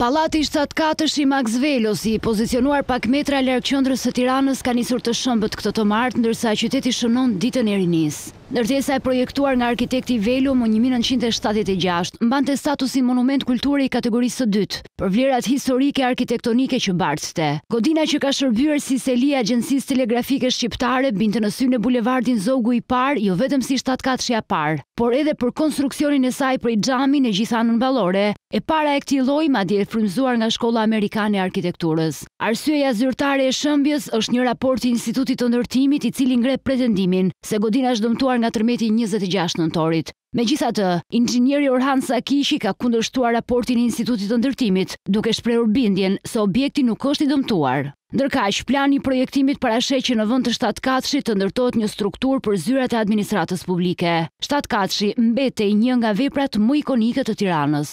Palati 7-4 i Max Velos i pozicionuar pak metra lërë qëndrës të tiranës ka njësur të shëmbët këtë të martë, ndërsa qyteti shënon ditën e rinisë. Nërtesa e projektuar nga arkitekti Velu më 1976, mban të statusin monument kulturë i kategorisë të dytë, për vlerat historike arkitektonike që bartëste. Godina që ka shërbyrë si selia agjensis telegrafike shqiptare bintë në në bulevardin Zogu i parë, jo vetëm si 7-4 shja parë, por edhe për konstruksionin e saj për i gjami në gjithanën balore, e para e këti loj ma di e frimzuar nga shkolla Amerikane Arkitekturës. Arsyeja zyrtare e shëmbjës është një raport i institutit të ndërtimit i cili ngre pretendimin, se godina shdëmtuar nga tërmeti 26 nëntorit. Me gjitha të, inxinjeri Orhan Sakishi ka kundërshtuar raportin institutit të ndërtimit, duke shprehur bindjen se objekti nuk është i dëmtuar. Ndërka është i projektimit para që në vënd të 7 katëshi të ndërtot një struktur për zyrat e administratës publike. 7 katëshi mbete i një nga veprat më ikonikët të tiranës.